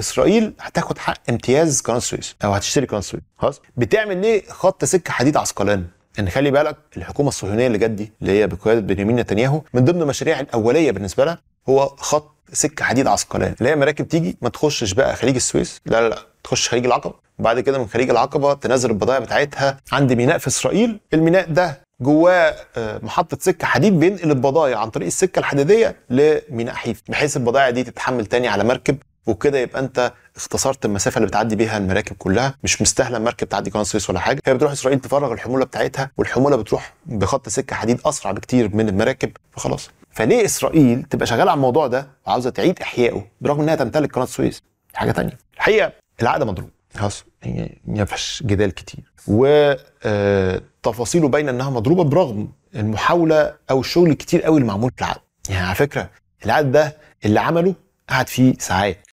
اسرائيل هتاخد حق امتياز قناه السويس او هتشتري قناه السويس خلاص بتعمل ليه خط سكه حديد عسقلان ان خلي بالك الحكومه الصهيونيه اللي جت دي اللي هي بقياده بنيامين نتنياهو من ضمن المشاريع الاوليه بالنسبه لها هو خط سكه حديد عسقلان اللي هي مراكب تيجي ما تخشش بقى خليج السويس لا لا لا تخش خليج العقبه وبعد كده من خليج العقبه تنزل البضائع بتاعتها عند ميناء في اسرائيل الميناء ده جواه آه، محطة سكة حديد بينقل البضايع عن طريق السكة الحديدية لميناء حيف بحيث البضايع دي تتحمل تاني على مركب وبكده يبقى انت اختصرت المسافه اللي بتعدي بيها المراكب كلها مش مستاهله مركب تعدي قناه السويس ولا حاجه هي بتروح اسرائيل تفرغ الحموله بتاعتها والحموله بتروح بخط سكه حديد اسرع بكتير من المراكب فخلاص فليه اسرائيل تبقى شغاله على الموضوع ده وعاوزه تعيد احيائه برغم انها تمتلك قناه السويس حاجه ثانيه الحقيقه العقد مضروب خلاص يعني ما فيهاش جدال كتير وتفاصيله آه، باينه انها مضروبه برغم المحاوله او الشغل الكتير قوي اللي معمول في العقد يعني على فكره العقد ده اللي عمله قعد فيه ساعات